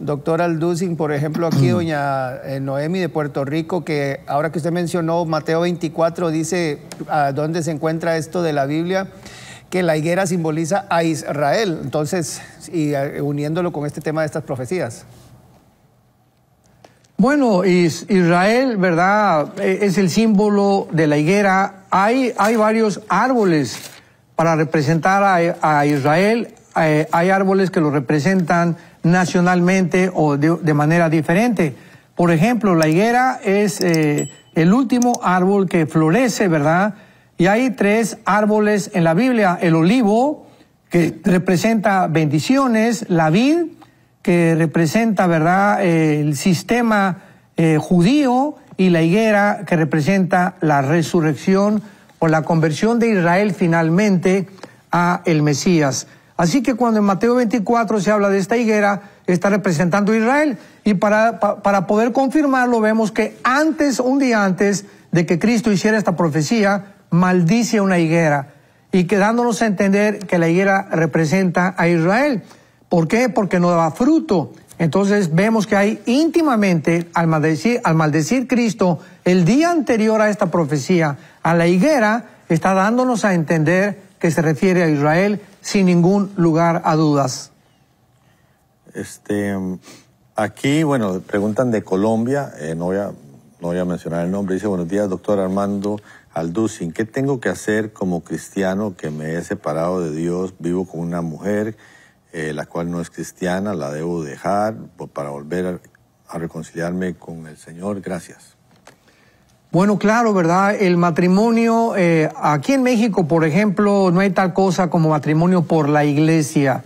Doctor Alducin, por ejemplo, aquí doña eh, Noemi de Puerto Rico, que ahora que usted mencionó Mateo 24, dice a dónde se encuentra esto de la Biblia, que la higuera simboliza a Israel. Entonces, y eh, uniéndolo con este tema de estas profecías. Bueno, Israel, ¿verdad? E, es el símbolo de la higuera. Hay, hay varios árboles para representar a, Israel. Eh, hay árboles que lo representan nacionalmente o de, manera diferente. Por ejemplo, la higuera es eh, el último árbol que florece, ¿verdad? Y hay tres árboles en la Biblia. El olivo, que representa bendiciones, la vid, que representa, ¿verdad?, el sistema eh, judío, y la higuera, que representa la resurrección o la conversión de Israel finalmente a el Mesías. Así que cuando en Mateo 24 se habla de esta higuera, está representando a Israel. Y para, poder confirmarlo, vemos que antes, un día antes de que Cristo hiciera esta profecía, maldice una higuera. Y quedándonos a entender que la higuera representa a Israel. ¿Por qué? Porque no daba fruto. Entonces vemos que hay íntimamente, al al maldecir Cristo, el día anterior a esta profecía, a la higuera, está dándonos a entender que se refiere a Israel sin ningún lugar a dudas. Este, aquí, bueno, preguntan de Colombia, eh, no, voy a, no voy a mencionar el nombre, dice, buenos días, doctor Armando Alducin, ¿qué tengo que hacer como cristiano que me he separado de Dios, vivo con una mujer, eh, la cual no es cristiana, la debo dejar pues, para volver a reconciliarme con el Señor? Gracias. Bueno, claro, ¿verdad? El matrimonio, eh, aquí en México, por ejemplo, no hay tal cosa como matrimonio por la iglesia.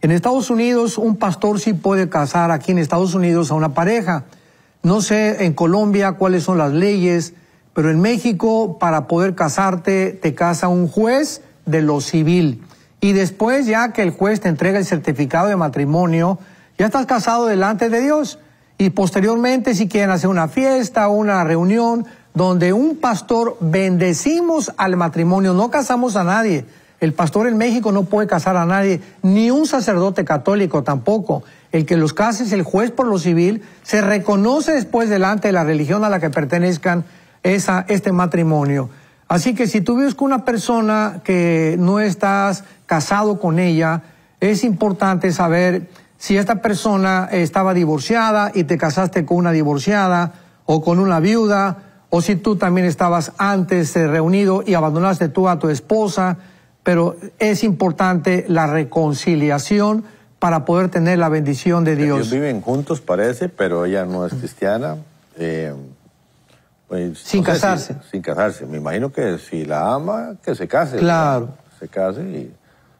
En Estados Unidos, un pastor sí puede casar aquí en Estados Unidos a una pareja. No sé en Colombia cuáles son las leyes, pero en México, para poder casarte, te casa un juez de lo civil. Y después, ya que el juez te entrega el certificado de matrimonio, ya estás casado delante de Dios y posteriormente si quieren hacer una fiesta una reunión donde un pastor bendecimos al matrimonio, no casamos a nadie. El pastor en México no puede casar a nadie, ni un sacerdote católico tampoco. El que los case es el juez por lo civil, se reconoce después delante de la religión a la que pertenezcan esa, este matrimonio. Así que si tú ves con una persona que no estás casado con ella, es importante saber si esta persona estaba divorciada y te casaste con una divorciada o con una viuda, o si tú también estabas antes eh, reunido y abandonaste tú a tu esposa, pero es importante la reconciliación para poder tener la bendición de Dios. Ellos viven juntos, parece, pero ella no es cristiana. Eh, pues, sin casarse. sin casarse. Me imagino que si la ama, que se case. Claro. Se case y...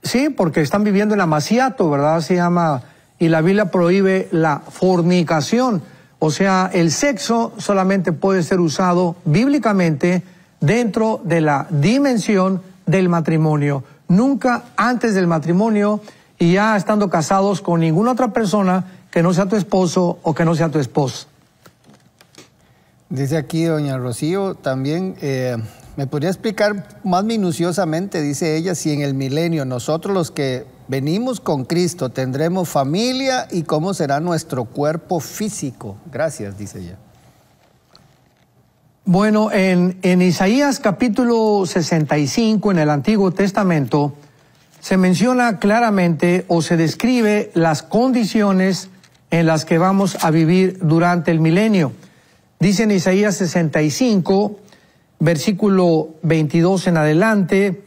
Sí, porque están viviendo en Amaciato, ¿verdad? Se llama y la Biblia prohíbe la fornicación. O sea, el sexo solamente puede ser usado bíblicamente dentro de la dimensión del matrimonio. Nunca antes del matrimonio y ya estando casados con ninguna otra persona que no sea tu esposo o que no sea tu esposa. Dice aquí doña Rocío, también eh, me podría explicar más minuciosamente, dice ella, si en el milenio nosotros los que Venimos con Cristo, tendremos familia y cómo será nuestro cuerpo físico. Gracias, dice ella. Bueno, en, Isaías capítulo 65, en el Antiguo Testamento, se menciona claramente o se describe las condiciones en las que vamos a vivir durante el milenio. Dice en Isaías 65, versículo 22 en adelante,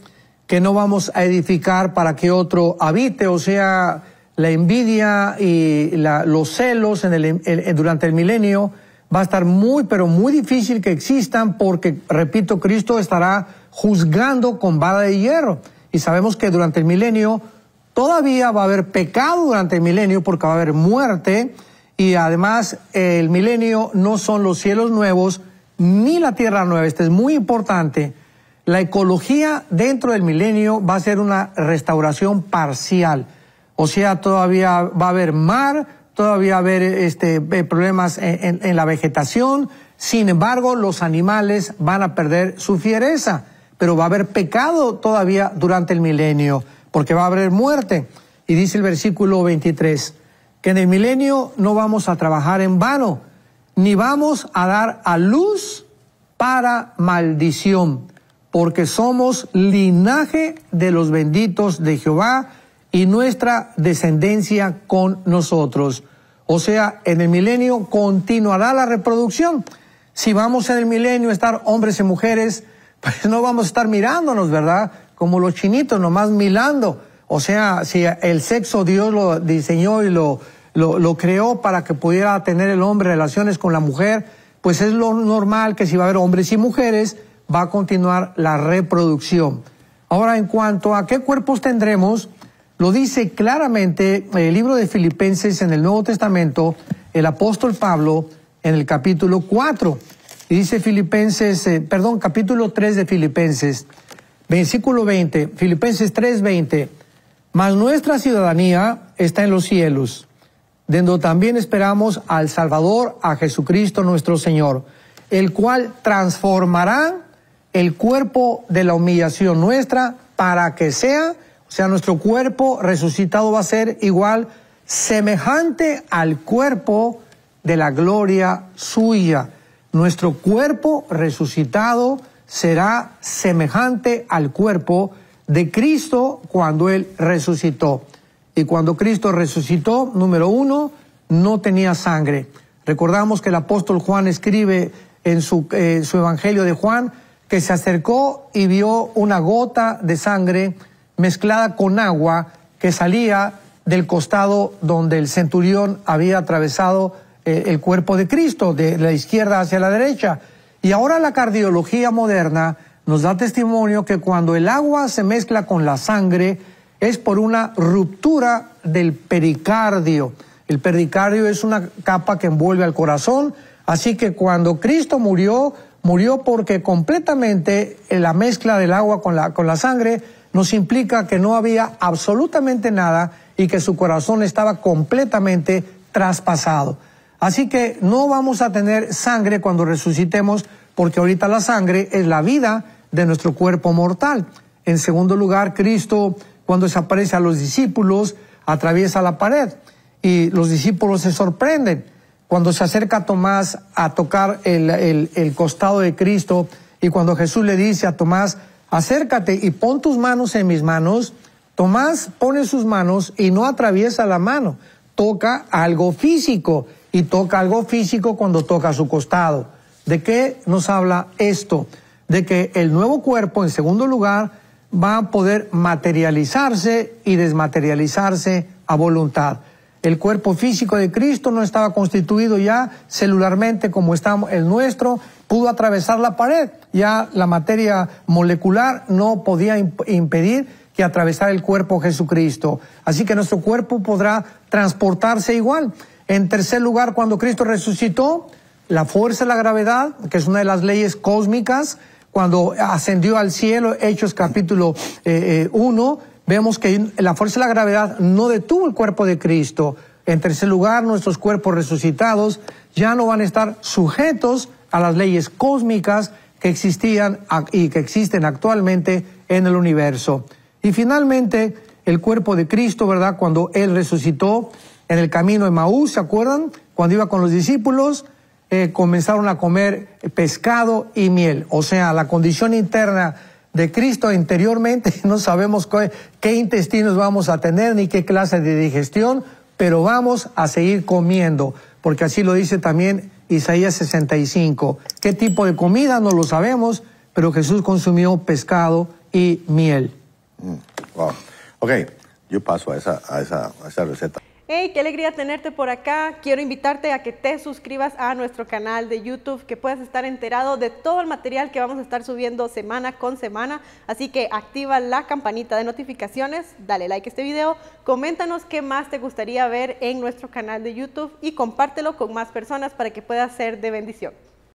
que no vamos a edificar para que otro habite, o sea, la envidia y los celos en el, durante el milenio va a estar muy, pero muy difícil que existan porque, repito, Cristo estará juzgando con vara de hierro. Y sabemos que durante el milenio todavía va a haber pecado durante el milenio porque va a haber muerte y además el milenio no son los cielos nuevos ni la tierra nueva. esto es muy importante la ecología dentro del milenio va a ser una restauración parcial. O sea, todavía va a haber mar, todavía va a haber este, eh, problemas en, en la vegetación. Sin embargo, los animales van a perder su fiereza, pero va a haber pecado todavía durante el milenio, porque va a haber muerte. Y dice el versículo 23, que en el milenio no vamos a trabajar en vano, ni vamos a dar a luz para maldición, porque somos linaje de los benditos de Jehová y nuestra descendencia con nosotros. O sea, en el milenio continuará la reproducción. Si vamos en el milenio a estar hombres y mujeres, pues no vamos a estar mirándonos, ¿verdad? Como los chinitos, nomás mirando. O sea, si el sexo Dios lo diseñó y lo, lo, lo creó para que pudiera tener el hombre relaciones con la mujer, pues es lo normal que si va a haber hombres y mujeres, va a continuar la reproducción. Ahora, en cuanto a qué cuerpos tendremos, lo dice claramente el libro de Filipenses en el Nuevo Testamento, el apóstol Pablo en el capítulo 4. Y dice Filipenses, eh, perdón, capítulo 3 de Filipenses, versículo 20, Filipenses 3, 20. Mas nuestra ciudadanía está en los cielos, donde también esperamos al Salvador, a Jesucristo nuestro Señor, el cual transformará el cuerpo de la humillación nuestra para que sea, o sea, nuestro cuerpo resucitado va a ser igual, semejante al cuerpo de la gloria suya. Nuestro cuerpo resucitado será semejante al cuerpo de Cristo cuando Él resucitó. Y cuando Cristo resucitó, número uno, no tenía sangre. Recordamos que el apóstol Juan escribe en su, su Evangelio de Juan, que se acercó y vio una gota de sangre mezclada con agua que salía del costado donde el centurión había atravesado eh, el cuerpo de Cristo, de la izquierda hacia la derecha. Y ahora la cardiología moderna nos da testimonio que cuando el agua se mezcla con la sangre es por una ruptura del pericardio. El pericardio es una capa que envuelve al corazón, así que cuando Cristo murió, murió porque completamente eh, la mezcla del agua con la, sangre nos implica que no había absolutamente nada y que su corazón estaba completamente traspasado. Así que no vamos a tener sangre cuando resucitemos porque ahorita la sangre es la vida de nuestro cuerpo mortal. En segundo lugar, Cristo cuando desaparece a los discípulos atraviesa la pared y los discípulos se sorprenden cuando se acerca Tomás a tocar el costado de Cristo y cuando Jesús le dice a Tomás, acércate y pon tus manos en mis manos, Tomás pone sus manos y no atraviesa la mano, toca algo físico y toca algo físico cuando toca su costado. ¿De qué nos habla esto? De que el nuevo cuerpo, en segundo lugar, va a poder materializarse y desmaterializarse a voluntad. El cuerpo físico de Cristo no estaba constituido ya celularmente como está el nuestro, pudo atravesar la pared, ya la materia molecular no podía impedir que atravesara el cuerpo Jesucristo. Así que nuestro cuerpo podrá transportarse igual. En tercer lugar, cuando Cristo resucitó, la fuerza de la gravedad, que es una de las leyes cósmicas, cuando ascendió al cielo, Hechos capítulo 1, eh, eh, vemos que la fuerza de la gravedad no detuvo el cuerpo de Cristo. En tercer lugar, nuestros cuerpos resucitados ya no van a estar sujetos a las leyes cósmicas que existían y que existen actualmente en el universo. Y finalmente, el cuerpo de Cristo, ¿verdad? Cuando Él resucitó en el camino de Maú ¿se acuerdan? Cuando iba con los discípulos, eh, comenzaron a comer pescado y miel. O sea, la condición interna de Cristo interiormente, no sabemos qué, intestinos vamos a tener ni qué clase de digestión, pero vamos a seguir comiendo, porque así lo dice también Isaías 65. ¿Qué tipo de comida? No lo sabemos, pero Jesús consumió pescado y miel. Mm, ok, yo paso a esa, a esa receta. Hey, qué alegría tenerte por acá. Quiero invitarte a que te suscribas a nuestro canal de YouTube, que puedas estar enterado de todo el material que vamos a estar subiendo semana con semana. Así que activa la campanita de notificaciones, dale like a este video, coméntanos qué más te gustaría ver en nuestro canal de YouTube y compártelo con más personas para que pueda ser de bendición.